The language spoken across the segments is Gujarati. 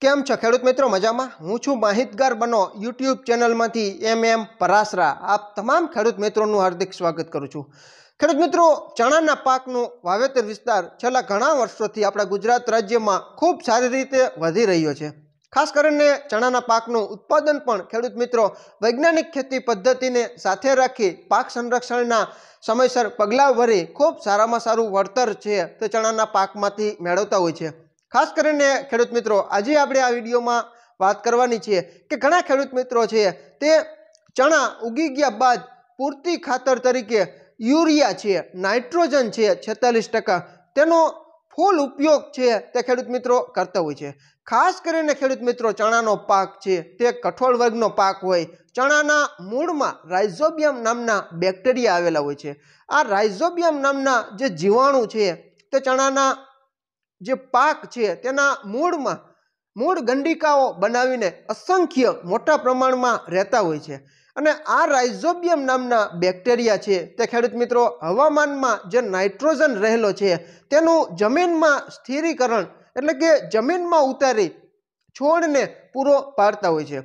કેમ છો ખેડૂત મિત્રો મજામાં હું છું માહિતગાર બનો યુટ્યુબ ચેનલમાંથી એમ એમ પરાસરા આપ તમામ ખેડૂત મિત્રોનું હાર્દિક સ્વાગત કરું છું ખેડૂત મિત્રો ચણાના પાકનું વાવેતર વિસ્તાર છેલ્લા ઘણા વર્ષોથી આપણા ગુજરાત રાજ્યમાં ખૂબ સારી રીતે વધી રહ્યો છે ખાસ કરીને ચણાના પાકનું ઉત્પાદન પણ ખેડૂત મિત્રો વૈજ્ઞાનિક ખેતી પદ્ધતિને સાથે રાખી પાક સંરક્ષણના સમયસર પગલાં ભરી ખૂબ સારામાં સારું વળતર છે તે ચણાના પાકમાંથી મેળવતા હોય છે ખાસ કરીને ખેડૂત મિત્રો આજે આપણે આ વિડીયોમાં વાત કરવાની છે કે ઘણા ખેડૂત મિત્રો છે તે ચણા ઉગી ગયા બાદ પૂરતી ખાતર તરીકે યુરિયા છે નાઇટ્રોજન છે છેતાલીસ ટકા તેનો ફૂલ ઉપયોગ છે તે ખેડૂત મિત્રો કરતા હોય છે ખાસ કરીને ખેડૂત મિત્રો ચણાનો પાક છે તે કઠોળ વર્ગનો પાક હોય ચણાના મૂળમાં રાઇઝોબિયમ નામના બેક્ટેરિયા આવેલા હોય છે આ રાઇઝોબિયમ નામના જે જીવાણુ છે તે ચણાના જે પાક છે તેના મૂળમાં મૂળ ગંડિકાઓ બનાવીને અસંખ્ય મોટા પ્રમાણમાં રહેતા હોય છે અને આ રાઇઝોબિયમ નામના બેક્ટેરિયા છે તે ખેડૂત મિત્રો હવામાનમાં જે નાઇટ્રોજન રહેલો છે તેનું જમીનમાં સ્થિરીકરણ એટલે કે જમીનમાં ઉતારી છોડને પૂરો પાડતા હોય છે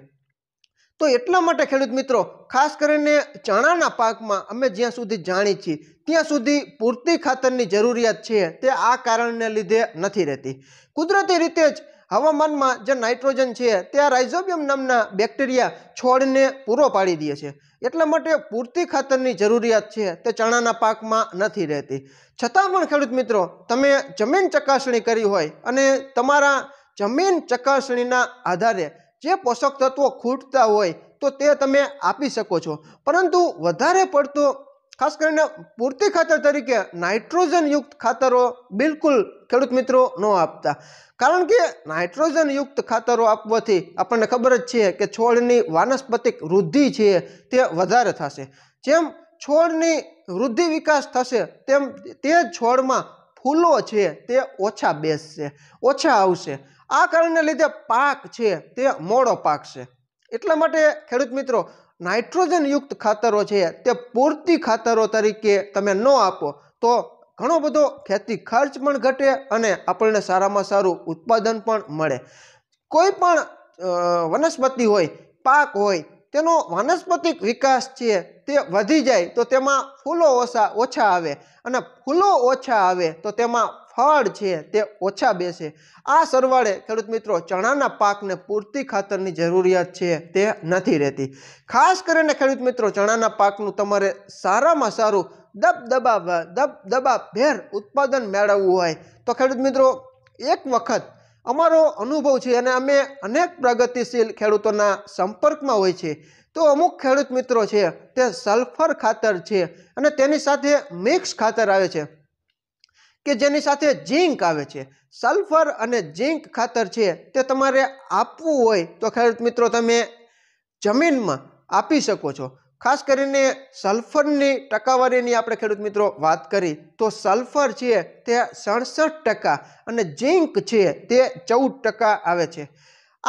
તો એટલા માટે ખેડૂત મિત્રો ખાસ કરીને ચણાના પાકમાં અમે જ્યાં સુધી જાણી છીએ ત્યાં સુધી પૂરતી ખાતરની જરૂરિયાત છે તે આ કારણને લીધે નથી રહેતી કુદરતી રીતે જ હવામાનમાં જે નાઇટ્રોજન છે તે આ રાઇઝોબિયમ નામના બેક્ટેરિયા છોડને પૂરો પાડી દે છે એટલા માટે પૂરતી ખાતરની જરૂરિયાત છે તે ચણાના પાકમાં નથી રહેતી છતાં પણ ખેડૂત મિત્રો તમે જમીન ચકાસણી કરી હોય અને તમારા જમીન ચકાસણીના આધારે જે પોષક તત્વો ખૂટતા હોય તો તે તમે આપી શકો છો પરંતુ વધારે પડતો ખાસ કરીને પૂરતી ખાતર તરીકે નાઇટ્રોજનયુક્ત ખાતરો બિલકુલ ખેડૂત મિત્રો ન આપતા કારણ કે નાઇટ્રોજનયુક્ત ખાતરો આપવાથી આપણને ખબર જ છે કે છોડની વાનસ્પતિક વૃદ્ધિ છે તે વધારે થશે જેમ છોડની વૃદ્ધિ વિકાસ થશે તેમ તે છોડમાં ફૂલો છે તે ઓછા બેસશે ઓછા આવશે આ કારણને લીધે પાક છે તે મોડો પાકશે એટલા માટે ખેડૂત મિત્રો નાઇટ્રોજનયુક્ત ખાતરો છે તે પૂરતી ખાતરો તરીકે તમે ન આપો તો ઘણો બધો ખેતી ખર્ચ પણ ઘટે અને આપણને સારામાં સારું ઉત્પાદન પણ મળે કોઈ પણ વનસ્પતિ હોય પાક હોય તેનો વાનસ્પતિક વિકાસ છે તે વધી જાય તો તેમાં ફૂલો ઓછા ઓછા આવે અને ફૂલો ઓછા આવે તો તેમાં ફળ છે તે ઓછા બેસે આ સરવાળે ખેડૂત મિત્રો ચણાના પાકને પૂરતી ખાતરની જરૂરિયાત છે તે નથી રહેતી ખાસ કરીને ખેડૂત મિત્રો ચણાના પાકનું તમારે સારામાં સારું દબ દબા દબ દબા ભેર ઉત્પાદન મેળવવું હોય તો ખેડૂત મિત્રો એક વખત અમારો અનુભવ છે અને અમે અનેક પ્રગતિશીલ ખેડૂતોના સંપર્કમાં હોય છે તો અમુક ખેડૂત મિત્રો છે તે સલ્ફર ખાતર છે અને તેની સાથે મિક્સ ખાતર આવે છે કે જેની સાથે ઝીંક આવે છે સલ્ફર અને ઝીંક ખાતર છે તે તમારે આપવું હોય તો ખેડૂત મિત્રો તમે જમીનમાં આપી શકો છો ખાસ કરીને સલ્ફરની ટકાવારીની આપણે ખેડૂત મિત્રો વાત કરી તો સલ્ફર છે તે સડસઠ ટકા અને ઝીંક છે તે ચૌદ ટકા આવે છે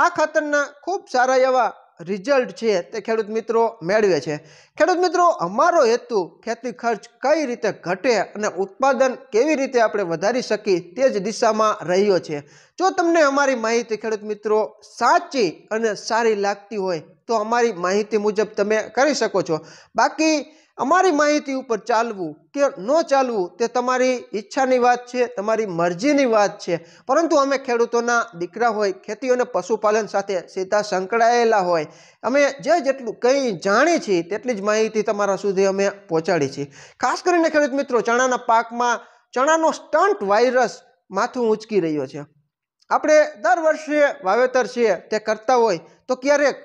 આ ખાતરના ખૂબ સારા એવા રિઝલ્ટ છે તે ખેડૂત મિત્રો મેળવે છે ખેડૂત મિત્રો અમારો હેતુ ખેતી ખર્ચ કઈ રીતે ઘટે અને ઉત્પાદન કેવી રીતે આપણે વધારી શકીએ તે જ દિશામાં રહ્યો છે જો તમને અમારી માહિતી ખેડૂત મિત્રો સાચી અને સારી લાગતી હોય તો અમારી માહિતી મુજબ તમે કરી શકો છો બાકી અમારી માહિતી ઉપર ચાલવું કે ન ચાલવું તે તમારી ઈચ્છાની વાત છે તમારી મરજીની વાત છે પરંતુ અમે ખેડૂતોના દીકરા હોય ખેતી અને પશુપાલન સાથે સીધા સંકળાયેલા હોય અમે જે જેટલું કંઈ જાણી છીએ તેટલી જ માહિતી તમારા સુધી અમે પહોંચાડી છીએ ખાસ કરીને ખેડૂત મિત્રો ચણાના પાકમાં ચણાનો સ્ટન્ટ વાયરસ માથું ઊંચકી રહ્યો છે આપણે દર વર્ષે વાવેતર છે તે કરતા હોય તો ક્યારેક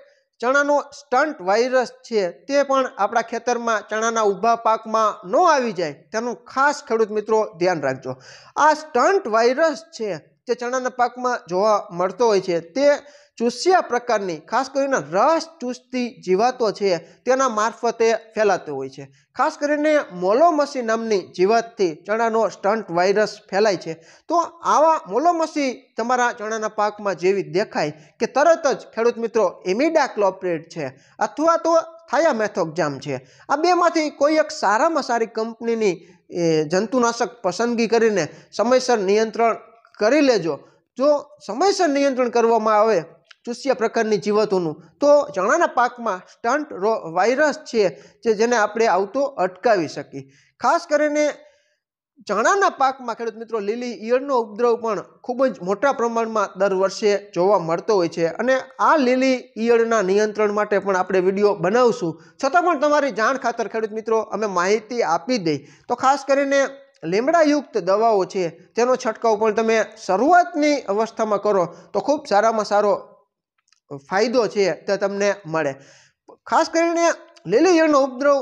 ચણાનો સ્ટન્ટ વાયરસ છે તે પણ આપણા ખેતરમાં ચણાના ઊભા પાકમાં ન આવી જાય તેનું ખાસ ખેડૂત મિત્રો ધ્યાન રાખજો આ સ્ટન્ટ વાયરસ છે તે ચણાના પાકમાં જોવા મળતો હોય છે તે ચૂસ્યા પ્રકારની ખાસ કરીને રસ ચૂસતી જીવાતો છે તેના મારફતે ફેલાતી હોય છે ખાસ કરીને મોલોમસી નામની જીવાતથી ચણાનો સ્ટન્ટ વાયરસ ફેલાય છે તો આવા મોલોમસી તમારા ચણાના પાકમાં જેવી દેખાય કે તરત જ ખેડૂત મિત્રો એમિડા ક્લોપરેટ છે અથવા તો થાયા મેથોકજામ છે આ બેમાંથી કોઈ એક સારામાં સારી કંપનીની જંતુનાશક પસંદગી કરીને સમયસર નિયંત્રણ કરી લેજો જો સમયસર નિયંત્રણ કરવામાં આવે ચૂસ્ય પ્રકારની જીવતોનું તો ચણાના પાકમાં સ્ટન્ટ રો વાયરસ છે જે જેને આપણે આવતો અટકાવી શકીએ ખાસ કરીને ચણાના પાકમાં ખેડૂત મિત્રો લીલી ઈયળનો ઉપદ્રવ પણ ખૂબ જ મોટા પ્રમાણમાં દર વર્ષે જોવા મળતો હોય છે અને આ લીલી ઈયળના નિયંત્રણ માટે પણ આપણે વિડીયો બનાવશું છતાં પણ તમારી જાણ ખાતર ખેડૂત મિત્રો અમે માહિતી આપી દઈ તો ખાસ કરીને લીમડાયુક્ત દવાઓ છે તેનો છંટકાવ પણ તમે શરૂઆતની અવસ્થામાં કરો તો ખૂબ સારામાં સારો ફાયદો છે તે તમને મળે ખાસ કરીને લીલી ઈયળનો ઉપદ્રવ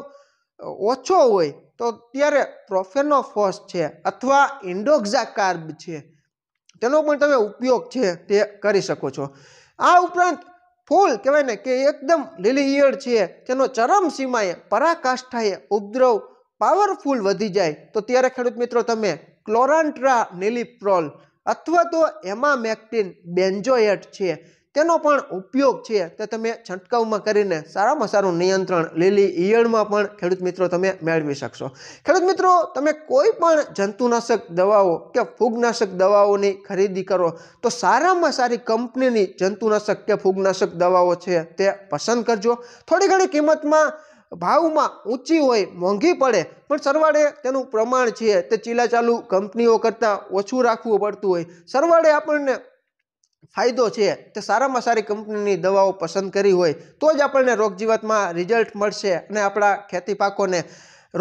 ઓછો હોય તો ત્યારે પ્રોફેનોફોસ છે અથવા ઇન્ડોક્ઝાકાર્બ છે તેનો પણ તમે ઉપયોગ છે તે કરી શકો છો આ ઉપરાંત ફૂલ કહેવાય ને કે એકદમ લીલી ઈયળ છે તેનો ચરમ સીમાએ પરાકાષ્ઠાએ ઉપદ્રવ પાવરફુલ વધી જાય તો ત્યારે ખેડૂત મિત્રો તમે ક્લોરાન્ટ્રા નેલિપ્રોલ અથવા તો એમામેક્ટિન બેન્જોએટ છે તેનો પણ ઉપયોગ છે તે તમે છંટકાવમાં કરીને સારામાં સારું નિયંત્રણ લીલી ઈયળમાં પણ ખેડૂત મિત્રો તમે મેળવી શકશો ખેડૂત મિત્રો તમે કોઈ પણ જંતુનાશક દવાઓ કે ફૂગનાશક દવાઓની ખરીદી કરો તો સારામાં સારી કંપનીની જંતુનાશક કે ફૂગનાશક દવાઓ છે તે પસંદ કરજો થોડી ઘણી કિંમતમાં ભાવમાં ઊંચી હોય મોંઘી પડે પણ સરવાળે તેનું પ્રમાણ છે તે ચીલાચાલુ કંપનીઓ કરતાં ઓછું રાખવું પડતું હોય સરવાળે આપણને ફાયદો છે તે સારામાં સારી કંપનીની દવાઓ પસંદ કરી હોય તો જ આપણને રોગજીવતમાં રિઝલ્ટ મળશે અને આપણા ખેતી પાકોને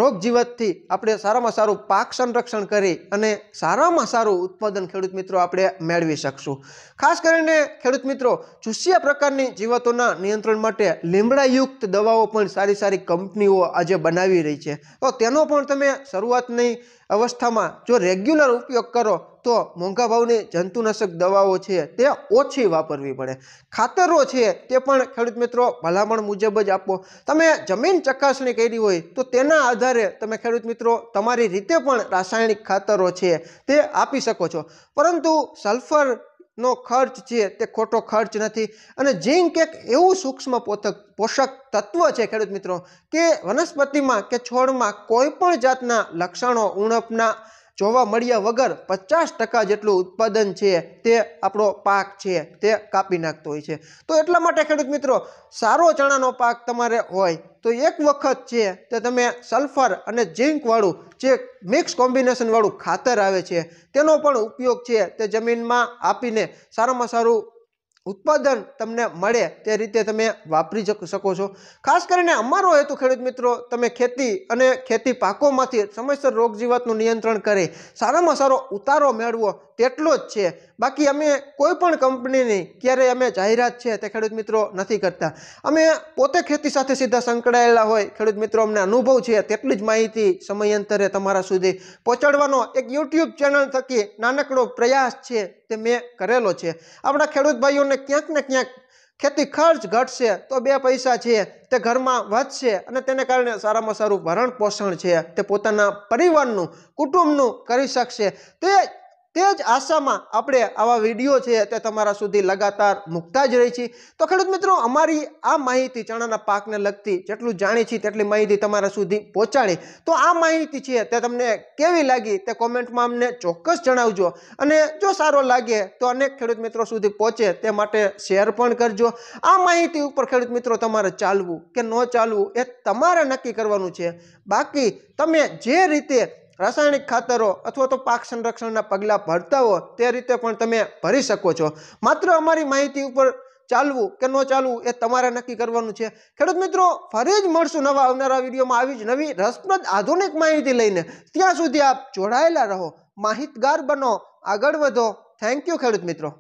રોગજીવતથી આપણે સારામાં સારું પાક સંરક્ષણ કરી અને સારામાં સારું ઉત્પાદન ખેડૂત મિત્રો આપણે મેળવી શકશું ખાસ કરીને ખેડૂત મિત્રો ચૂસ્યા પ્રકારની જીવતોના નિયંત્રણ માટે લીમડાયુક્ત દવાઓ પણ સારી સારી કંપનીઓ આજે બનાવી રહી છે તો તેનો પણ તમે શરૂઆતની અવસ્થામાં જો રેગ્યુલર ઉપયોગ કરો તો મોંઘા ભાવની જંતુનાશક દવાઓ છે તે ઓછી વાપરવી પડે ખાતરો છે તે પણ ખેડૂત મિત્રો ભલામણ મુજબ જ આપો તમે જમીન ચકાસણી કરી હોય તો તેના આધારે તમે ખેડૂત મિત્રો તમારી રીતે પણ રાસાયણિક ખાતરો છે તે આપી શકો છો પરંતુ સલ્ફર નો ખર્ચ છે તે ખોટો ખર્ચ નથી અને ઝીંક એક એવું સૂક્ષ્મ પોતક પોષક તત્વ છે ખેડૂત મિત્રો કે વનસ્પતિમાં કે છોડમાં કોઈ પણ જાતના લક્ષણો ઉણપના જોવા મળ્યા વગર પચાસ ટકા જેટલું ઉત્પાદન છે તે આપણો પાક છે તે કાપી નાખતો હોય છે તો એટલા માટે ખેડૂત મિત્રો સારો ચણાનો પાક તમારે હોય તો એક વખત છે તે તમે સલ્ફર અને ઝીંકવાળું જે મિક્સ કોમ્બિનેશનવાળું ખાતર આવે છે તેનો પણ ઉપયોગ છે તે જમીનમાં આપીને સારામાં સારું ઉત્પાદન તમને મળે તે રીતે તમે વાપરી શકો છો ખાસ કરીને અમારો હેતુ ખેડૂત મિત્રો તમે ખેતી અને ખેતી પાકોમાંથી સમયસર રોગજીવાતનું નિયંત્રણ કરે સારામાં સારો ઉતારો મેળવો તેટલો જ છે બાકી અમે કોઈપણ કંપનીની ક્યારેય અમે જાહેરાત છે તે ખેડૂત મિત્રો નથી કરતા અમે પોતે ખેતી સાથે સીધા સંકળાયેલા હોય ખેડૂત મિત્રો અમને અનુભવ છે તેટલી જ માહિતી સમયાંતરે તમારા સુધી પહોંચાડવાનો એક યુટ્યુબ ચેનલ થકી નાનકડો પ્રયાસ છે તે મેં કરેલો છે આપણા ખેડૂત ભાઈઓને કારણે ક્યાંક ને ક્યાંક ખેતી ખર્ચ ઘટશે તો બે પૈસા છે તે ઘરમાં વધશે અને તેને કારણે સારામાં સારું ભરણ પોષણ છે તે પોતાના પરિવારનું કુટુંબનું કરી શકશે તે તે જ આશામાં આપણે આવા વિડીયો છે તે તમારા સુધી લગાતાર મૂકતા જ રહી છીએ તો ખેડૂત મિત્રો અમારી આ માહિતી ચણાના પાકને લગતી જેટલું જાણી છીએ તેટલી માહિતી તમારા સુધી પહોંચાડી તો આ માહિતી છે તે તમને કેવી લાગી તે કોમેન્ટમાં અમને ચોક્કસ જણાવજો અને જો સારો લાગે તો અનેક ખેડૂત મિત્રો સુધી પહોંચે તે માટે શેર પણ કરજો આ માહિતી ઉપર ખેડૂત મિત્રો તમારે ચાલવું કે ન ચાલવું એ તમારે નક્કી કરવાનું છે બાકી તમે જે રીતે રાસાયણિક ખાતરો અથવા તો પાક સંરક્ષણના પગલાં ભરતા હો તે રીતે પણ તમે ભરી શકો છો માત્ર અમારી માહિતી ઉપર ચાલવું કે ન ચાલવું એ તમારે નક્કી કરવાનું છે ખેડૂત મિત્રો ફરી જ મળશું નવા આવનારા વિડીયોમાં આવી જ નવી રસપ્રદ આધુનિક માહિતી લઈને ત્યાં સુધી આપ જોડાયેલા રહો માહિતગાર બનો આગળ વધો થેન્ક યુ ખેડૂત મિત્રો